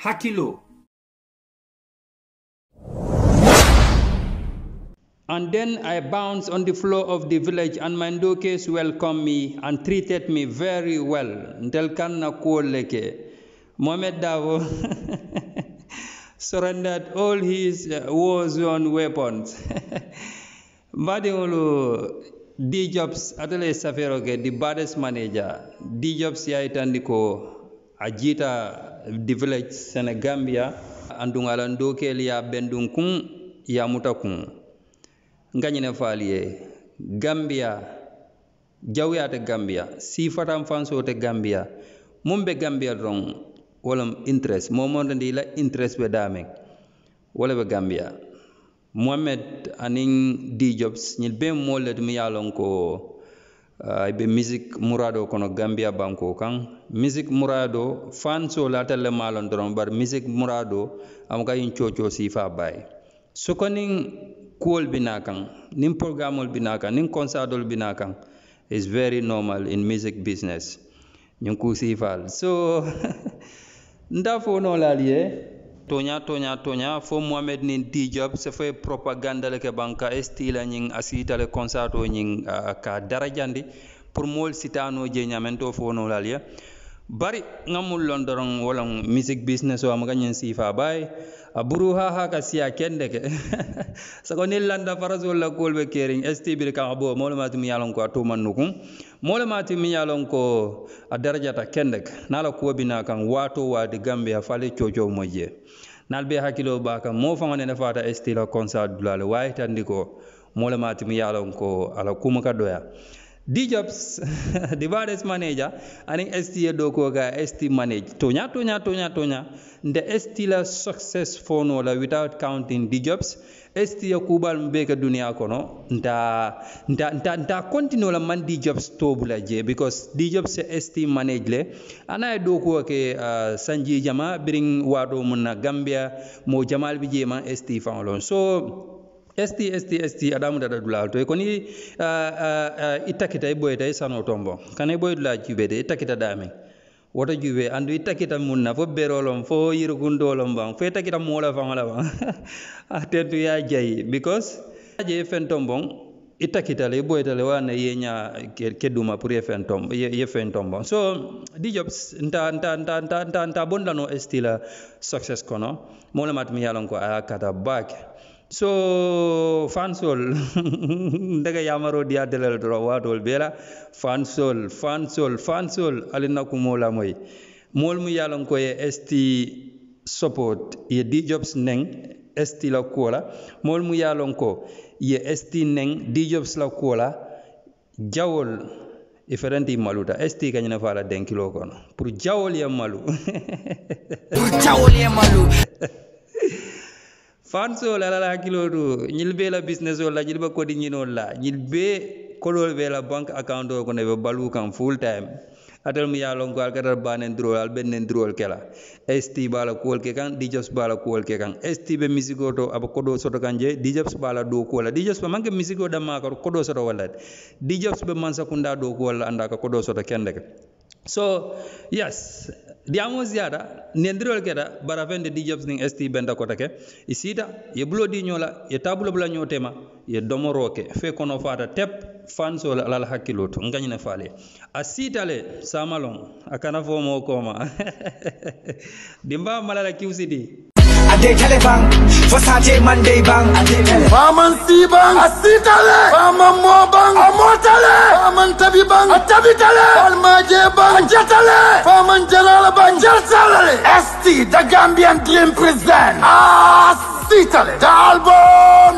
Hakilo. And then I bounced on the floor of the village, and my Mandokes welcomed me and treated me very well. Ntelkanna Kuoleke. Mohamed Davo surrendered all his uh, war zone weapons. Mbadiolo D-Jobs, Atele Saferoke, the baddest manager, D-Jobs yaitandiko a jiita village sene senegambia andun alan dokel ya bendun kun ya muta kun ngañine faali ye gambia jawyate gambia sifatan fansote gambia mum be gambia dron walam interest momontandi la interest be damen wala be gambia mohamed anin di jobs ñin be molle mi yalon ko ay uh, be music murado kono gambia banko kan music murado fanso latalle malon doron bar music murado am ga yin coco sifa baye sokonin kuwol kool binakan nin programol binakan nin consadol binakan is very normal in music business ñin ku sifal so ndafo no laali ye tonya tonya tonya fo mohamed nin job se fo propaganda le ke banka estila nyin asita le concerto nyin uh, ah, ka darajandi pour mol sitano je ñamen to fo no lalia bari nga mullon doron wolon music business o amaga ñen sifa baye a buru ha ha ka siya kende ke sago ni landa faras wala kolbe kering st bir ka bo mole mati mi yalon ko to mannuku mole mati mi yalon ko a daraja ta kende ke nala ko bina kan wato wadi gambe ha fale coco moje nal be hakilo ba kan mo fa ngane fata st la concert dulale wayi tandiko mole mati mi yalon ko ala kuma ka doya dijobs device manager anin sti do ko ga sti manage tooña tooña tonya tonya nde sti la success fono la without counting dijobs sti ya kubal ka dunia kono nda nda nda, nda continue la man dijobs to bula je because dijobs sti manage le ana ye ko ke uh, sanji jama bring wado mun na gambia mo jamal bi je man sti fa so esti esti esti adamu dada dulal to koni uh, uh, uh, ittakita i boyita i sano tombo kana i boyi dula jube de ittakita dami woto jube andu itakita mun fo berolom fo yirikundolom ban fo ittakita moola faŋo la ban atentu ya jayi because aje fen tombon itakitale iboyitale wana yenya keduma pour ye fen tom ye fen so di jobs nta nta nta nta nta, nta bondano la success kono mola matmi yalon ko a kata bake so fansol ndega yamaro dia delal doro watol bela fansol fansol fansol alina kumola moy mol mu yalon ko ye st support ye di jobs neng st la kola mol mu yalon ko ye st neng di jobs la kola jawol iferenti e maluta st kanyina fala denkilo kono pour jawol ye malu pour jawol ye malu fanso la la hakilotu ñil be la business la ñil ba kodi ñinol la ñil be kodol be la bank account ko ne balu kan full time atal mi yalon ko dar banen drol al benen drol kela esti bala kuol ke kan dijobs bala kuol ke kan esti be musigo to aba kodo soto kan je dijobs bala do kuola dijobs ba manke da ma ko kodo soto wala dijobs be man sakunda do kuola anda ka kodo soto kende so yes diamo ziyada nendirol keda bara fende di jobs ning esti benda kota ke isida ye bulo di nyola ye tabulo bula nyotema ye domoro ke fe kono fata tep fanso alal hakkiloto nganyina fale asitale samalon akana fo mo koma dimba malala kiusidi ade kale bang fasate mande bang ade kale faman si bang asitale faman mo bang amotale bang attabi tale falmaje bang bang st the gambian dream ah. the album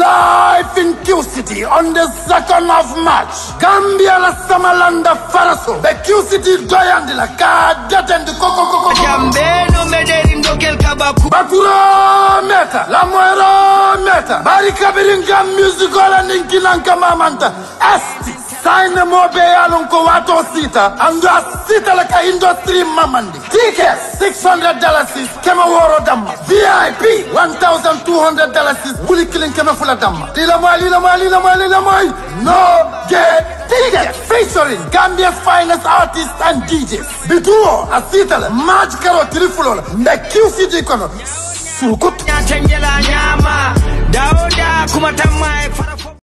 launch in Q City on the 2nd of March. Gambia la Samalanda Faraso, the Q City Doyandi la Kadet and the Coco Coco. Jambeno Mederin Dokel Kabaku. Bakura Meta, La Moira Meta, Barika Biringa Musical and Inkilanka Mamanta, Estis. sanne moɓe ko wato sita andu a siitala ka industrie mamandi tickets 600 dalasis keme woro damma vip 1200 dalasis guli kilin keme fula damma lila lilama lila lilamay no get tickets featuring Gambia's finest artists and DJs. Bituo asitala March Karo Trifulola na QCD kono Surukutu. Nyama, dauda kumatamai para